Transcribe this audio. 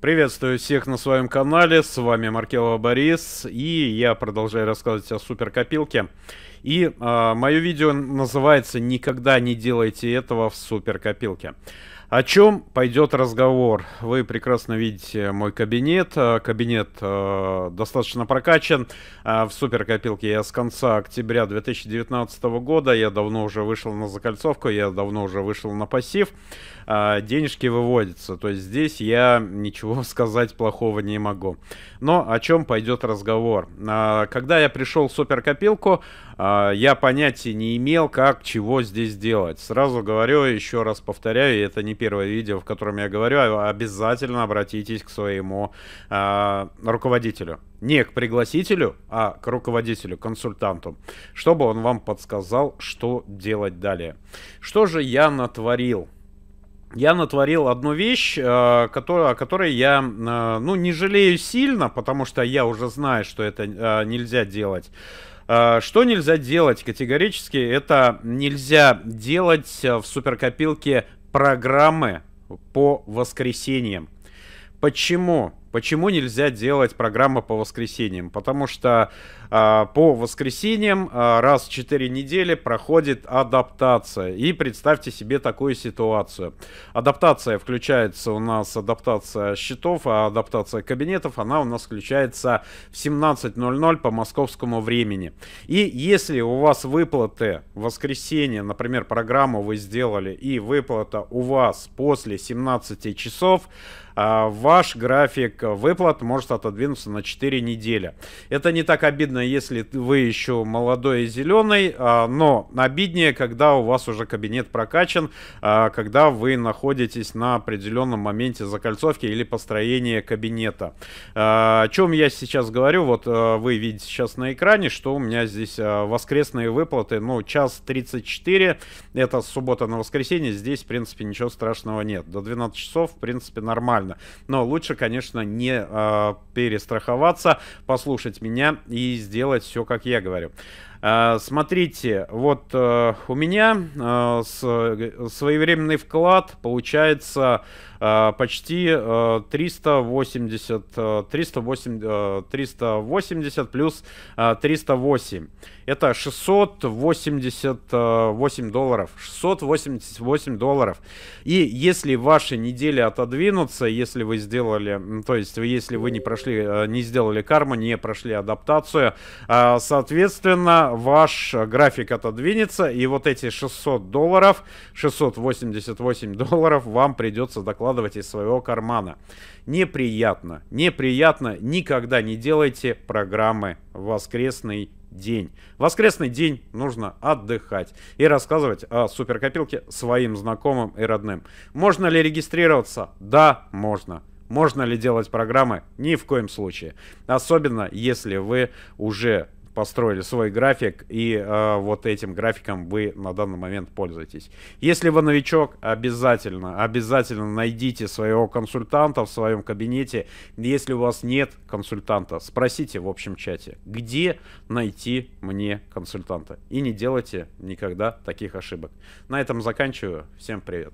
Приветствую всех на своем канале, с вами Маркелова Борис, и я продолжаю рассказывать о суперкопилке. И э, а, мое видео называется «Никогда не делайте этого в суперкопилке». копилке о чем пойдет разговор? Вы прекрасно видите мой кабинет. Э, кабинет э, достаточно прокачан. Э, в суперкопилке я с конца октября 2019 года. Я давно уже вышел на закольцовку, я давно уже вышел на пассив. Э, денежки выводятся. То есть здесь я ничего сказать плохого не могу. Но о чем пойдет разговор? Э, когда я пришел в суперкопилку, э, я понятия не имел, как, чего здесь делать. Сразу говорю, еще раз повторяю, это не первое видео, в котором я говорю, а, обязательно обратитесь к своему э, руководителю. Не к пригласителю, а к руководителю, консультанту, чтобы он вам подсказал, что делать далее. Что же я натворил? я натворил одну вещь, а, которая, о которой я, ну, не жалею сильно, потому что я уже знаю, что это нельзя делать. Что нельзя делать категорически, это нельзя делать в суперкопилке программы по воскресеньям. Почему? Почему нельзя делать программы по воскресеньям? Потому что а, по воскресеньям а, раз в 4 недели проходит адаптация. И представьте себе такую ситуацию. Адаптация включается у нас, адаптация счетов, а адаптация кабинетов, она у нас включается в 17.00 по московскому времени. И если у вас выплаты в воскресенье, например, программу вы сделали, и выплата у вас после 17 часов, а, ваш график выплат может отодвинуться на 4 недели. Это не так обидно обидно, если вы еще молодой и зеленый, а, но обиднее, когда у вас уже кабинет прокачан, а, когда вы находитесь на определенном моменте закольцовки или построения кабинета. А, о чем я сейчас говорю, вот вы видите сейчас на экране, что у меня здесь воскресные выплаты, ну, час 34, это суббота на воскресенье, здесь, в принципе, ничего страшного нет. До 12 часов, в принципе, нормально. Но лучше, конечно, не перестраховаться, послушать меня и сделать все, как я говорю. А, смотрите, вот э, у меня э, своевременный вклад получается э, почти 380, 308, 380 плюс 308. Это 688 долларов. 688 долларов. И если ваши недели отодвинутся, если вы сделали, то есть если вы не прошли, не сделали карму, не прошли адаптацию, а, соответственно, ваш график отодвинется, и вот эти 600 долларов, 688 долларов вам придется докладывать из своего кармана. Неприятно, неприятно, никогда не делайте программы «Воскресный день. Воскресный день нужно отдыхать и рассказывать о суперкопилке своим знакомым и родным. Можно ли регистрироваться? Да, можно. Можно ли делать программы? Ни в коем случае. Особенно, если вы уже построили свой график, и э, вот этим графиком вы на данный момент пользуетесь. Если вы новичок, обязательно, обязательно найдите своего консультанта в своем кабинете. Если у вас нет консультанта, спросите в общем чате, где найти мне консультанта. И не делайте никогда таких ошибок. На этом заканчиваю. Всем привет.